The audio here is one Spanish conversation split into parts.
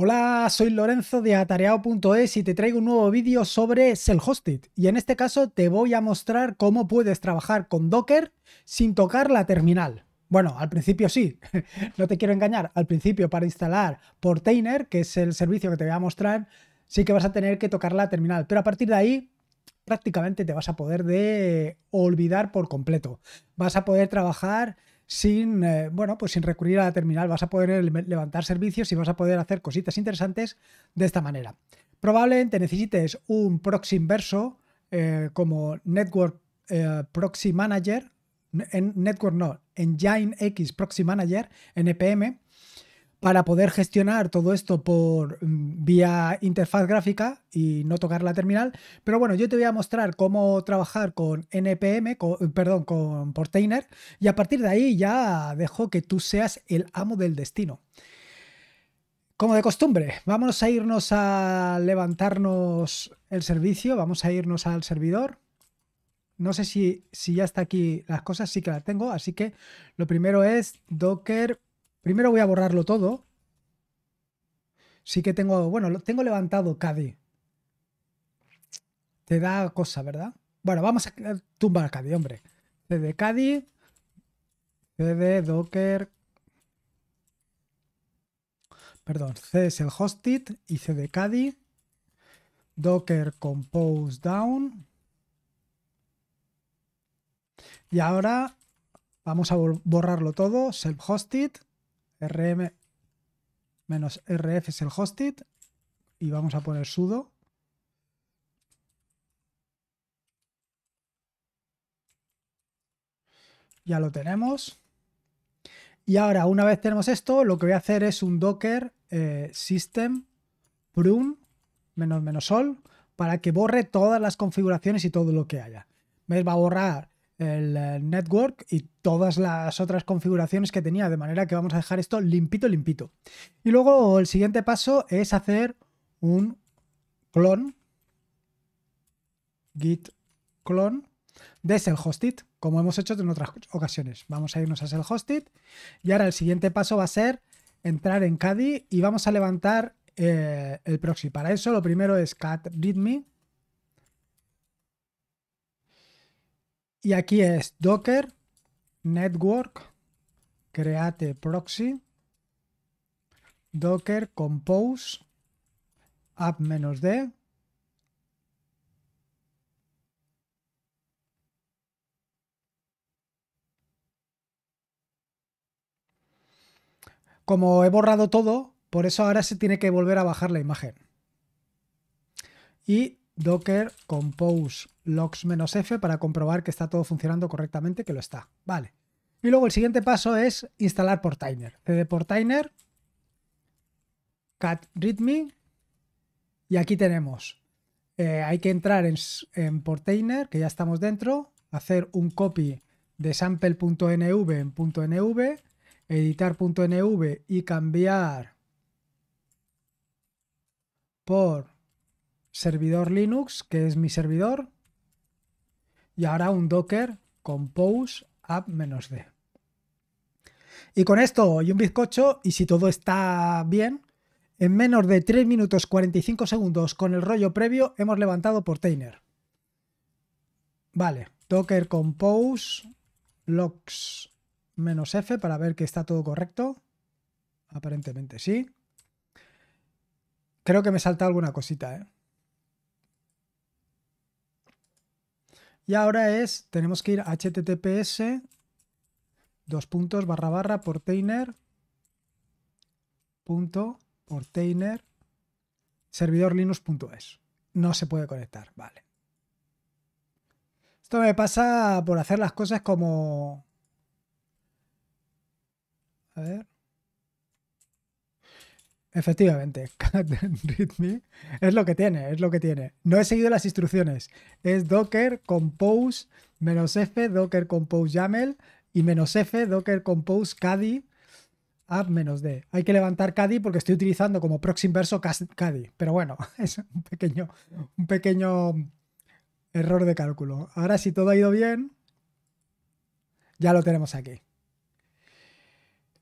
Hola, soy Lorenzo de atareado.es y te traigo un nuevo vídeo sobre Self-Hosted. Y en este caso te voy a mostrar cómo puedes trabajar con Docker sin tocar la terminal. Bueno, al principio sí, no te quiero engañar. Al principio para instalar Portainer, que es el servicio que te voy a mostrar, sí que vas a tener que tocar la terminal. Pero a partir de ahí prácticamente te vas a poder de olvidar por completo. Vas a poder trabajar sin, eh, bueno, pues sin recurrir a la terminal. Vas a poder levantar servicios y vas a poder hacer cositas interesantes de esta manera. Probablemente necesites un proxy inverso eh, como Network eh, Proxy Manager, en Network no, Engine X Proxy Manager, NPM, para poder gestionar todo esto por mm, vía interfaz gráfica y no tocar la terminal. Pero bueno, yo te voy a mostrar cómo trabajar con NPM, eh, perdón, con Portainer, y a partir de ahí ya dejo que tú seas el amo del destino. Como de costumbre, vamos a irnos a levantarnos el servicio, vamos a irnos al servidor. No sé si, si ya está aquí las cosas, sí que las tengo, así que lo primero es docker Primero voy a borrarlo todo. Sí que tengo, bueno, tengo levantado cadi Te da cosa, ¿verdad? Bueno, vamos a eh, tumbar Cadi, hombre. CD Cadi. CD Docker, perdón, C es el hosted y CD Cadi. Docker Compose Down. Y ahora vamos a borrarlo todo, self-hosted rm menos rf es el hostit y vamos a poner sudo. Ya lo tenemos. Y ahora, una vez tenemos esto, lo que voy a hacer es un docker eh, system prune menos menos sol para que borre todas las configuraciones y todo lo que haya. ¿Ves? Va a borrar el eh, network y todas las otras configuraciones que tenía, de manera que vamos a dejar esto limpito, limpito. Y luego el siguiente paso es hacer un clon, git clone, de el hostit, como hemos hecho en otras ocasiones. Vamos a irnos a el hostit y ahora el siguiente paso va a ser entrar en Kadi y vamos a levantar eh, el proxy. Para eso lo primero es cat readme Y aquí es Docker, Network, Create Proxy, Docker Compose, app-d, como he borrado todo, por eso ahora se tiene que volver a bajar la imagen. Y docker compose logs-f para comprobar que está todo funcionando correctamente, que lo está. Vale. Y luego el siguiente paso es instalar portainer. cd portainer, cat readme, y aquí tenemos. Eh, hay que entrar en, en portainer, que ya estamos dentro, hacer un copy de sample.nv en .nv, editar.nv y cambiar por servidor Linux, que es mi servidor, y ahora un docker compose app-d. Y con esto y un bizcocho, y si todo está bien, en menos de 3 minutos 45 segundos con el rollo previo hemos levantado por tainer Vale, docker compose logs menos F para ver que está todo correcto. Aparentemente sí. Creo que me salta alguna cosita, ¿eh? Y ahora es, tenemos que ir a https, dos puntos, barra barra, portainer, punto, servidor linux.es. No se puede conectar, vale. Esto me pasa por hacer las cosas como... A ver. Efectivamente, es lo que tiene, es lo que tiene. No he seguido las instrucciones. Es docker compose menos f docker compose yaml y menos f docker compose caddy app menos d. Hay que levantar caddy porque estoy utilizando como proxy inverso caddy, pero bueno, es un pequeño un pequeño error de cálculo. Ahora si todo ha ido bien, ya lo tenemos aquí.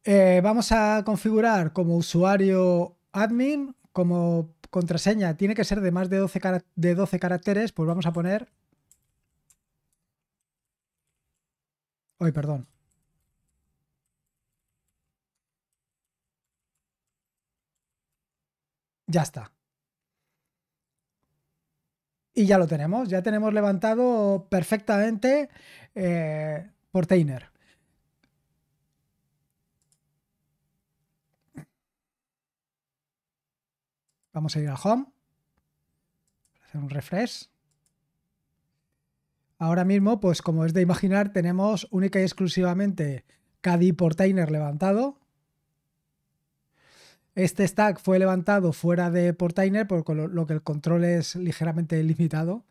Eh, vamos a configurar como usuario admin, como contraseña tiene que ser de más de 12, de 12 caracteres, pues vamos a poner... Hoy, perdón. Ya está. Y ya lo tenemos, ya tenemos levantado perfectamente eh, Portainer. Vamos a ir a Home. Hacer un refresh. Ahora mismo, pues como es de imaginar, tenemos única y exclusivamente por Portainer levantado. Este stack fue levantado fuera de Portainer, por lo que el control es ligeramente limitado.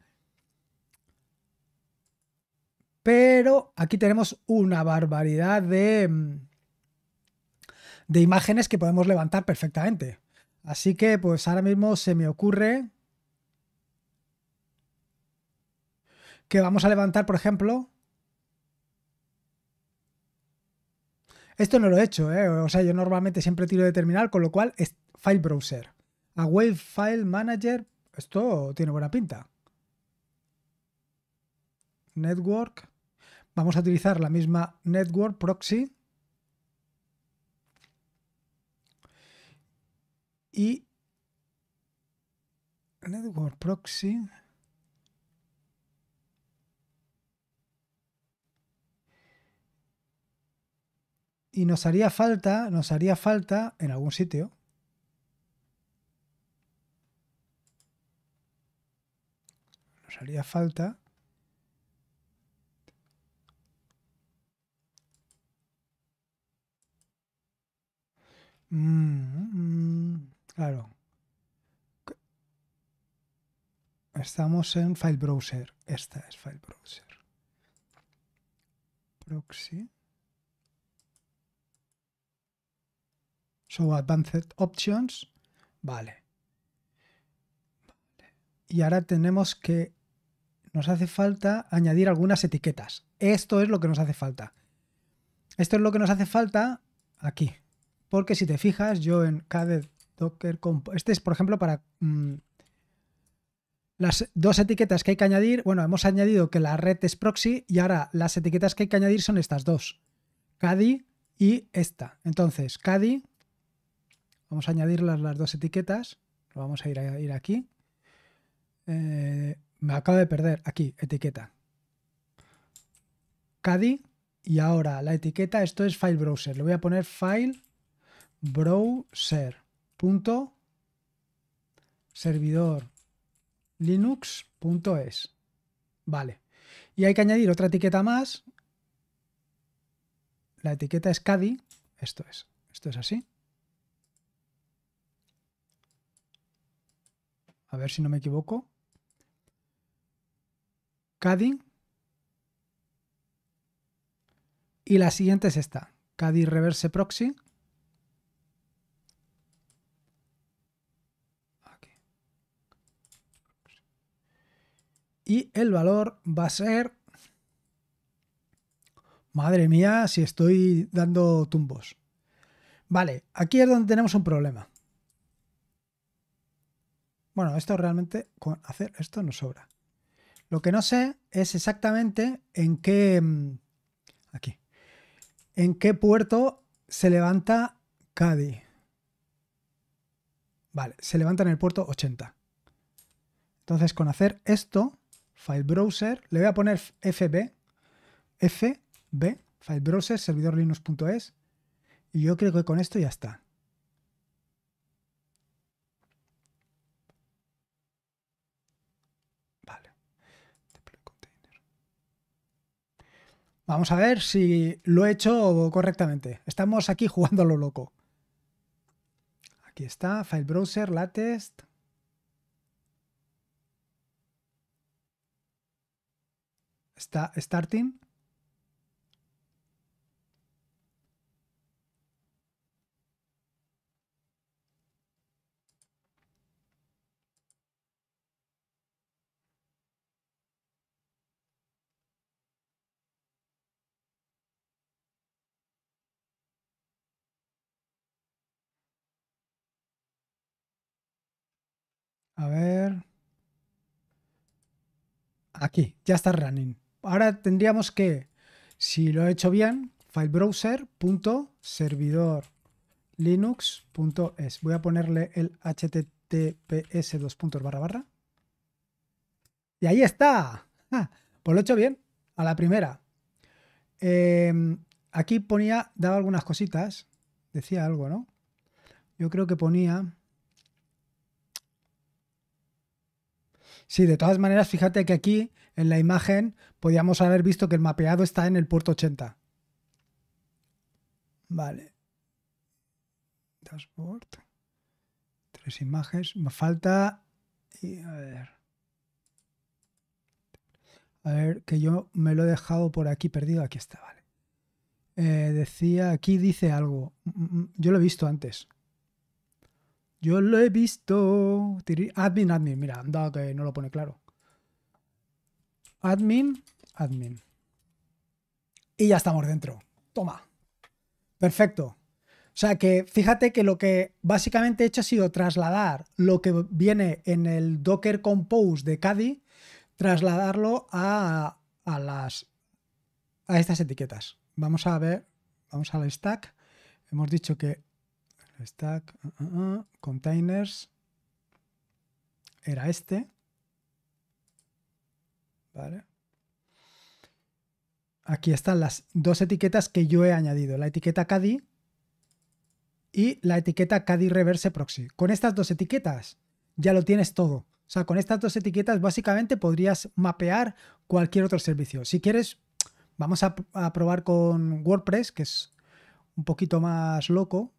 Pero aquí tenemos una barbaridad de, mm, de imágenes que podemos levantar perfectamente. Así que pues ahora mismo se me ocurre que vamos a levantar, por ejemplo... Esto no lo he hecho, ¿eh? o sea, yo normalmente siempre tiro de terminal, con lo cual es File Browser. A Away File Manager, esto tiene buena pinta. Network. Vamos a utilizar la misma network proxy. Y Network Proxy. Y nos haría falta, nos haría falta en algún sitio. Nos haría falta. Mm, mm, mm. Claro. Estamos en File Browser. Esta es File Browser. Proxy. Show Advanced Options. Vale. vale. Y ahora tenemos que... Nos hace falta añadir algunas etiquetas. Esto es lo que nos hace falta. Esto es lo que nos hace falta aquí. Porque si te fijas, yo en Cadet Docker Este es, por ejemplo, para mm, las dos etiquetas que hay que añadir. Bueno, hemos añadido que la red es proxy y ahora las etiquetas que hay que añadir son estas dos. CADI y esta. Entonces, CADI, vamos a añadir las, las dos etiquetas. Lo vamos a ir, a ir aquí. Eh, me acabo de perder. Aquí, etiqueta. CADI. Y ahora la etiqueta, esto es File Browser. Le voy a poner File Browser punto servidor linux.es. Vale. Y hay que añadir otra etiqueta más. La etiqueta es CADI. Esto es. Esto es así. A ver si no me equivoco. CADI. Y la siguiente es esta. CADI reverse proxy. Y el valor va a ser... Madre mía, si estoy dando tumbos. Vale, aquí es donde tenemos un problema. Bueno, esto realmente, con hacer esto nos sobra. Lo que no sé es exactamente en qué... Mm, aquí. En qué puerto se levanta Cadi Vale, se levanta en el puerto 80. Entonces, con hacer esto, File Browser, le voy a poner FB, FB, File Browser, servidor y yo creo que con esto ya está. Vale. Vamos a ver si lo he hecho correctamente. Estamos aquí jugando a lo loco. Aquí está, File Browser, Latest. Está starting. A ver. Aquí, ya está running ahora tendríamos que, si lo he hecho bien, filebrowser.servidorlinux.es. Voy a ponerle el https dos puntos barra barra. Y ahí está. Ah, pues lo he hecho bien, a la primera. Em, aquí ponía, daba algunas cositas, decía algo, ¿no? Yo creo que ponía... Sí, de todas maneras, fíjate que aquí en la imagen podíamos haber visto que el mapeado está en el puerto 80. Vale. Dashboard. Tres imágenes. Me falta. a ver. A ver, que yo me lo he dejado por aquí perdido. Aquí está, vale. Eh, decía, aquí dice algo. Mm, mm, mm, yo lo he visto antes. Yo lo he visto. Admin, admin. Mira, dado que no lo pone claro. Admin, admin. Y ya estamos dentro. Toma. Perfecto. O sea que fíjate que lo que básicamente he hecho ha sido trasladar lo que viene en el Docker Compose de Caddy, trasladarlo a, a, las a estas etiquetas. Vamos a ver, vamos al stack. Hemos dicho que Stack, ah, ah, ah. containers. Era este. Vale. Aquí están las dos etiquetas que yo he añadido. La etiqueta caddy y la etiqueta caddy reverse proxy. Con estas dos etiquetas ya lo tienes todo. O sea, con estas dos etiquetas básicamente podrías mapear cualquier otro servicio. Si quieres, vamos a probar con WordPress, que es un poquito más loco,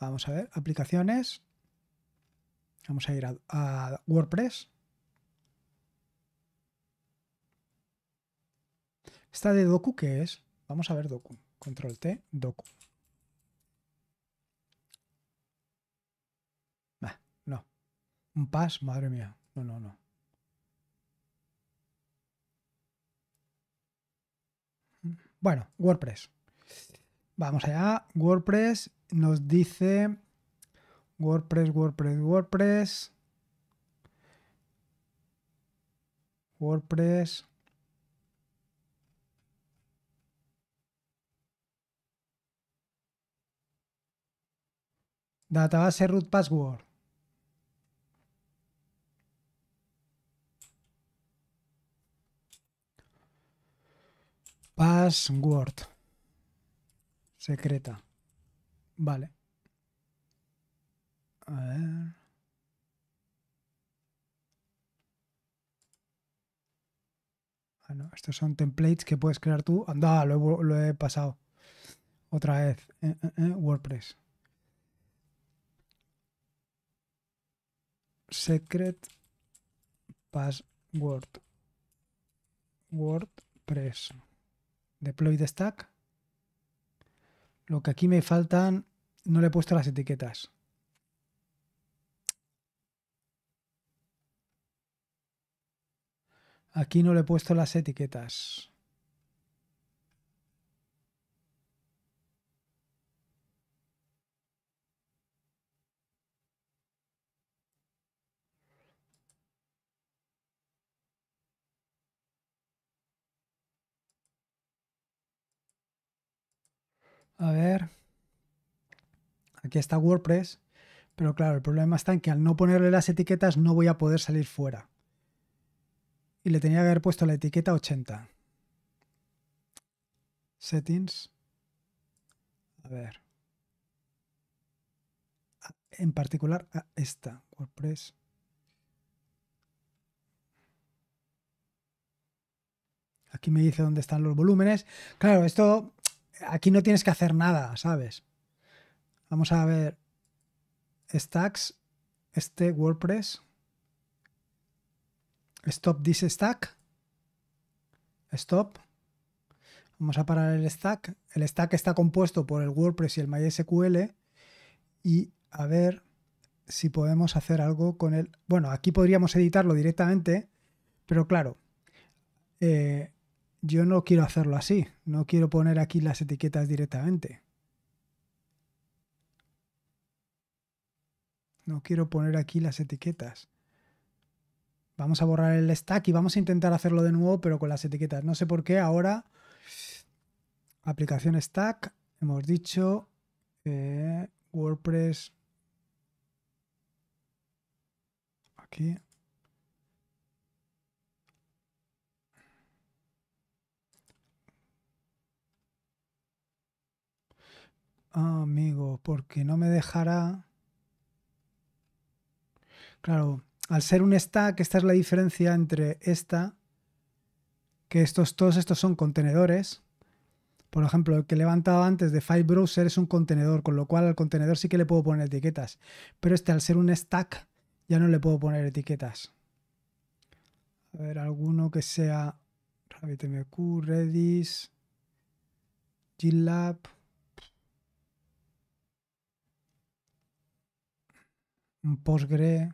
Vamos a ver, aplicaciones. Vamos a ir a, WordPress. ¿Esta de Doku qué es? Vamos a ver Doku. Control T, Doku. no. Un pass, madre mía. No, no, no. Bueno, WordPress. Vamos allá, WordPress nos dice WordPress, WordPress, WordPress. WordPress. Database root password. Password. Secreta. Vale. A ver. Ah, estos son templates que puedes crear tú. Anda, lo he, lo he pasado. Otra vez. Eh, eh, eh, WordPress. Secret password. WordPress. Deploy the stack. Lo que aquí me faltan no le he puesto las etiquetas. Aquí no le he puesto las etiquetas. A ver aquí está WordPress, pero claro, el problema está en que al no ponerle las etiquetas no voy a poder salir fuera. Y le tenía que haber puesto la etiqueta 80. Settings. A ver. En particular a ah, esta, WordPress. Aquí me dice dónde están los volúmenes. Claro, esto aquí no tienes que hacer nada, ¿sabes? Vamos a ver stacks, este WordPress, stop this stack, stop. Vamos a parar el stack. El stack está compuesto por el WordPress y el MySQL. Y a ver si podemos hacer algo con él. Bueno, aquí podríamos editarlo directamente, pero claro, eh, yo no quiero hacerlo así. No quiero poner aquí las etiquetas directamente. No quiero poner aquí las etiquetas. Vamos a borrar el stack y vamos a intentar hacerlo de nuevo, pero con las etiquetas. No sé por qué ahora. Aplicación stack. Hemos dicho eh, WordPress. Aquí. Amigo, amigo, porque no me dejará. Claro, al ser un stack, esta es la diferencia entre esta, que estos, todos estos son contenedores. Por ejemplo, el que he levantado antes de File Browser es un contenedor, con lo cual al contenedor sí que le puedo poner etiquetas. Pero este, al ser un stack, ya no le puedo poner etiquetas. A ver, alguno que sea RabbitMQ, Redis, GitLab. Un Postgre.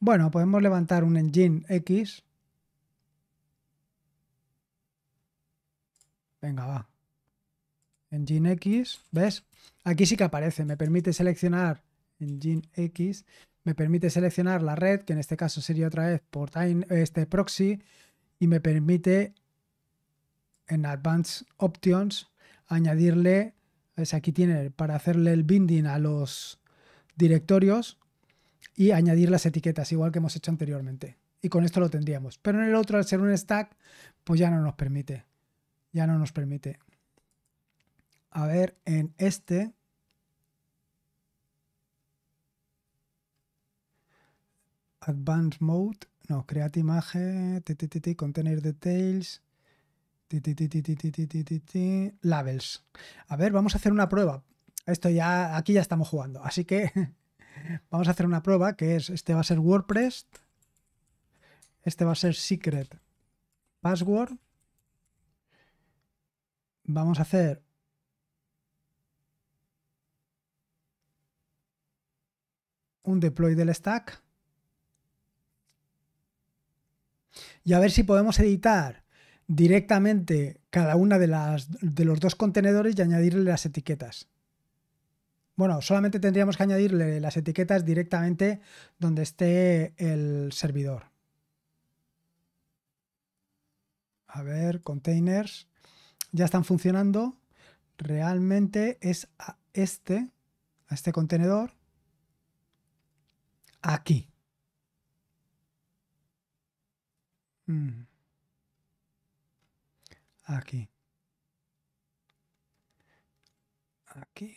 Bueno, podemos levantar un engine X. Venga, va. Engine X, ¿ves? Aquí sí que aparece, me permite seleccionar Engine X, me permite seleccionar la red, que en este caso sería otra vez por este proxy, y me permite en Advanced Options añadirle, ¿ves? aquí tiene para hacerle el binding a los directorios, y añadir las etiquetas, igual que hemos hecho anteriormente. Y con esto lo tendríamos. Pero en el otro, al ser un stack, pues ya no nos permite. Ya no nos permite. A ver, en este. Advanced Mode. No, create imagen. container details. Labels. A ver, vamos a hacer una prueba. Esto ya, aquí ya estamos jugando. Así que Vamos a hacer una prueba que es, este va a ser WordPress, este va a ser Secret Password. Vamos a hacer un deploy del stack. Y a ver si podemos editar directamente cada una de, las, de los dos contenedores y añadirle las etiquetas. Bueno, solamente tendríamos que añadirle las etiquetas directamente donde esté el servidor. A ver, containers. Ya están funcionando. Realmente es a este, a este contenedor. Aquí. Mm. Aquí. Aquí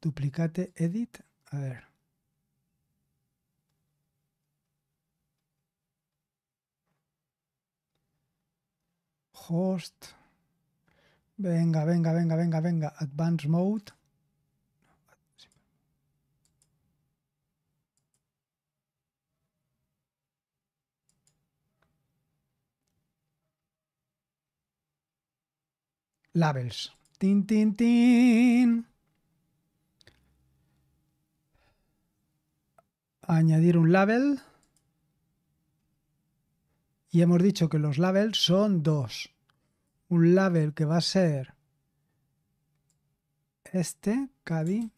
duplicate edit, a ver. Host. Venga, venga, venga, venga, venga. Advanced mode. Labels. Tin, tin, tin. añadir un label. Y hemos dicho que los labels son dos. Un label que va a ser este, Cadi,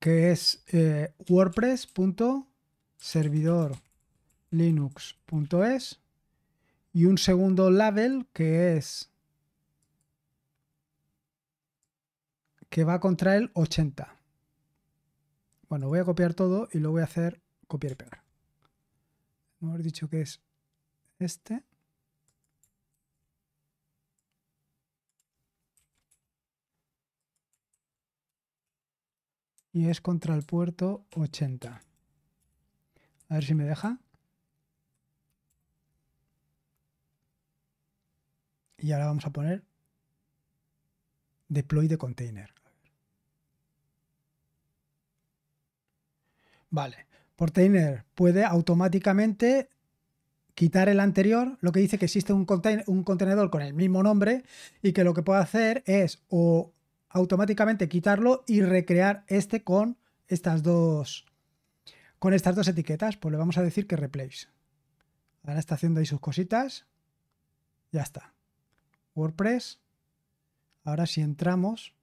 que es eh, wordpress.servidorlinux.es y un segundo label que es que va contra el 80. Bueno, voy a copiar todo y lo voy a hacer copiar y pegar. Hemos dicho que es este. Y es contra el puerto 80. A ver si me deja. Y ahora vamos a poner deploy de container. Vale. Portainer puede automáticamente quitar el anterior, lo que dice que existe un, contenedor con el mismo nombre y que lo que puede hacer es automáticamente quitarlo y recrear este con estas dos con estas dos etiquetas, pues le vamos a decir que replace. Ahora está haciendo ahí sus cositas. Ya está. WordPress. Ahora si entramos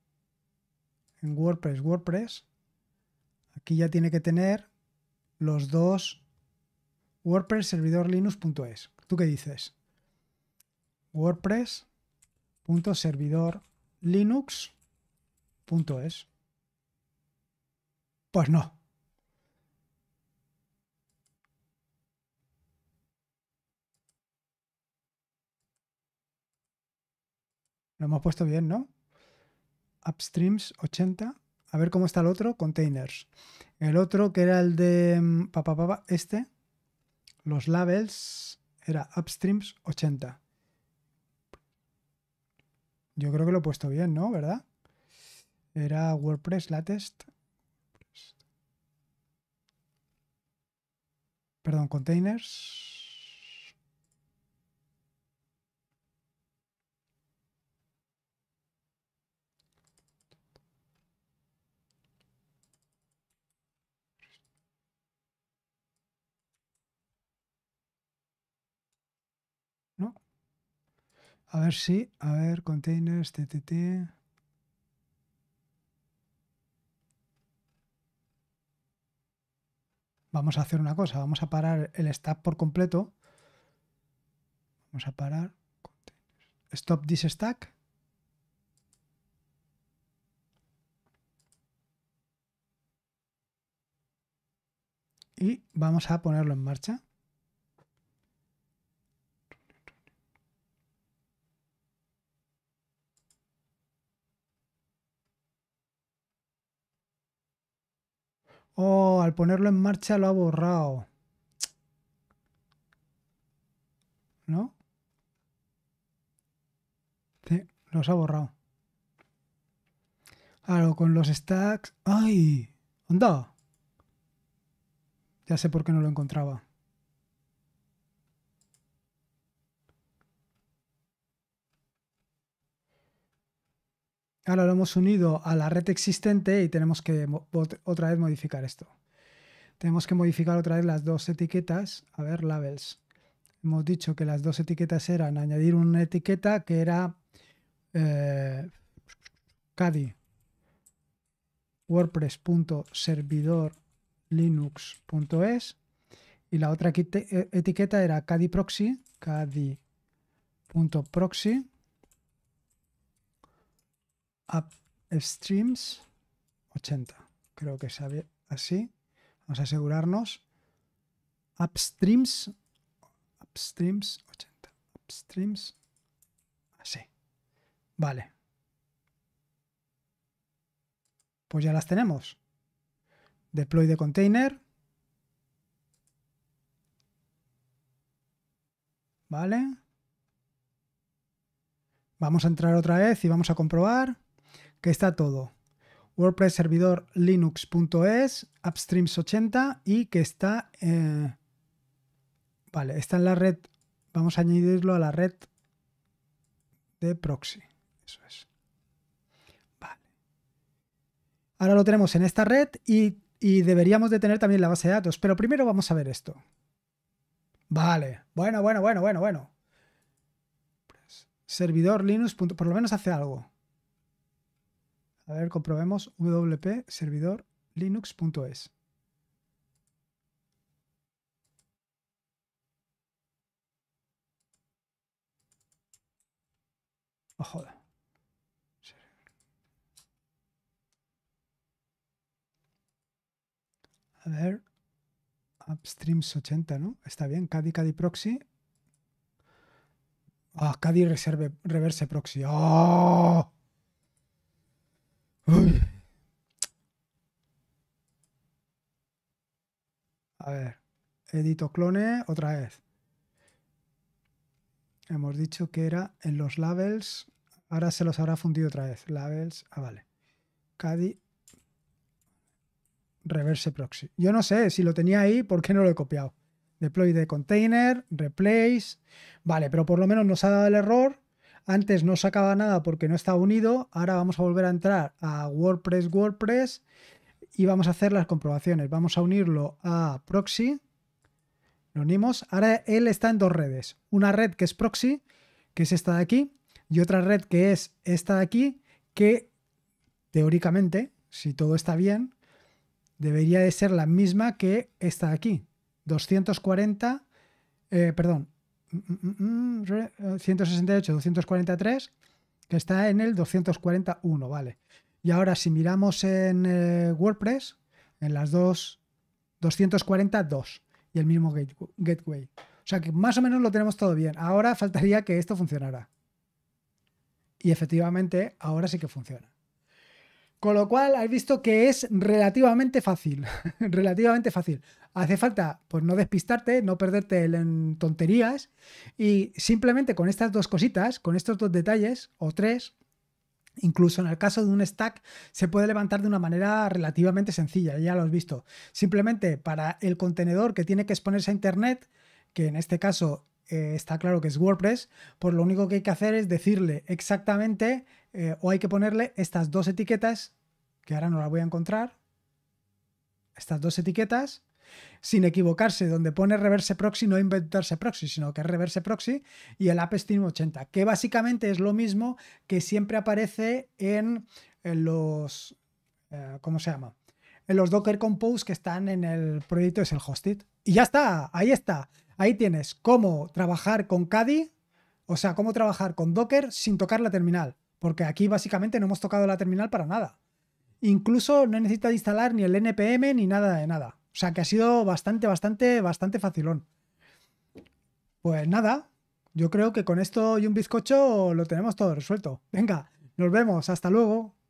en WordPress, WordPress, Aquí ya tiene que tener los dos WordPress servidor linux.es. ¿Tú qué dices? wordpress.servidor-linux.es Pues no. Lo hemos puesto bien, ¿no? Upstreams 80. A ver cómo está el otro, containers. El otro que era el de mm, papá pa, este, los labels, era upstreams 80. Yo creo que lo he puesto bien, ¿no? ¿Verdad? Era WordPress latest. Perdón, containers. A ver si, a ver, containers, TTT. Vamos a hacer una cosa, vamos a parar el stack por completo. Vamos a parar. Stop this stack. Y vamos a ponerlo en marcha. Oh, al ponerlo en marcha lo ha borrado. ¿No? Sí, los ha borrado. Claro, con los stacks. ¡Ay! ¡Onda! Ya sé por qué no lo encontraba. Ahora lo hemos unido a la red existente y tenemos que otra vez modificar esto. Tenemos que modificar otra vez las dos etiquetas. A ver, labels. Hemos dicho que las dos etiquetas eran añadir una etiqueta que era eh, CADI wordpress.servidorlinux.es y la otra e-, etiqueta era CADI proxy, CADI.proxy upstreams 80. Creo que sabe así. Vamos a asegurarnos. Upstreams. Upstreams 80. Upstreams. Así. Vale. Pues ya las tenemos. Deploy de container. Vale. Vamos a entrar otra vez y vamos a comprobar que está todo. WordPress servidor linux.es, upstreams80 y que está... Eh, vale, está en la red. Vamos a añadirlo a la red de proxy. Eso es. Vale. Ahora lo tenemos en esta red y, y deberíamos de tener también la base de datos. Pero primero vamos a ver esto. Vale. Bueno, bueno, bueno, bueno, bueno. Servidor Linux. Por lo menos hace algo. A ver, comprobemos wp servidor linux.es. Oh, A ver, upstreams 80, ¿no? Está bien, Caddy Caddy proxy. Ah, Caddy reserve, reverse proxy. ¡Oh! A ver, edito clone otra vez. Hemos dicho que era en los labels. Ahora se los habrá fundido otra vez. Labels. Ah, vale. Cadi. Reverse proxy. Yo no sé si lo tenía ahí, ¿por qué no lo he copiado? Deploy de container, replace. Vale, pero por lo menos nos ha dado el error antes no sacaba nada porque no estaba unido. Ahora vamos a volver a entrar a WordPress, WordPress y vamos a hacer las comprobaciones. Vamos a unirlo a proxy. Lo unimos. Ahora él está en dos redes. Una red que es proxy, que es esta de aquí, y otra red que es esta de aquí, que teóricamente, si todo está bien, debería de ser la misma que esta de aquí. 240, eh, perdón, 168, mm, 243, mm, mm, eh, que está en el 241, ¿vale? Y ahora si miramos en eh, WordPress, en las dos, 242 y el mismo gateway. O sea que más o menos lo tenemos todo bien. Ahora faltaría que esto funcionara. Y efectivamente, ahora sí que funciona. Con lo cual, has visto que es relativamente fácil, relativamente fácil. Hace falta pues no despistarte, no perderte en tonterías y simplemente con estas dos cositas, con estos dos detalles o tres, Incluso en el caso de un stack se puede levantar de una manera relativamente sencilla, ya lo has visto. Simplemente para el contenedor que tiene que exponerse a Internet, que en este caso eh, está claro que es WordPress, pues lo único que hay que hacer es decirle exactamente eh, o hay que ponerle estas dos etiquetas, que ahora no las voy a encontrar, estas dos etiquetas, sin equivocarse, donde pone reverse proxy, no inventarse proxy, sino que es reverse proxy y el app 80, que básicamente es lo mismo que siempre aparece en, los, eh, ¿cómo se llama? En los Docker Compose que están en el proyecto es el Hosted. Y ya está, ahí está. Ahí tienes cómo trabajar con Cadi, o sea, cómo trabajar con Docker sin tocar la terminal, porque aquí básicamente no hemos tocado la terminal para nada. Incluso no necesita instalar ni el NPM ni nada de nada. O sea, que ha sido bastante, bastante, bastante facilón. Pues nada, yo creo que con esto y un bizcocho lo tenemos todo resuelto. Venga, nos vemos, hasta luego.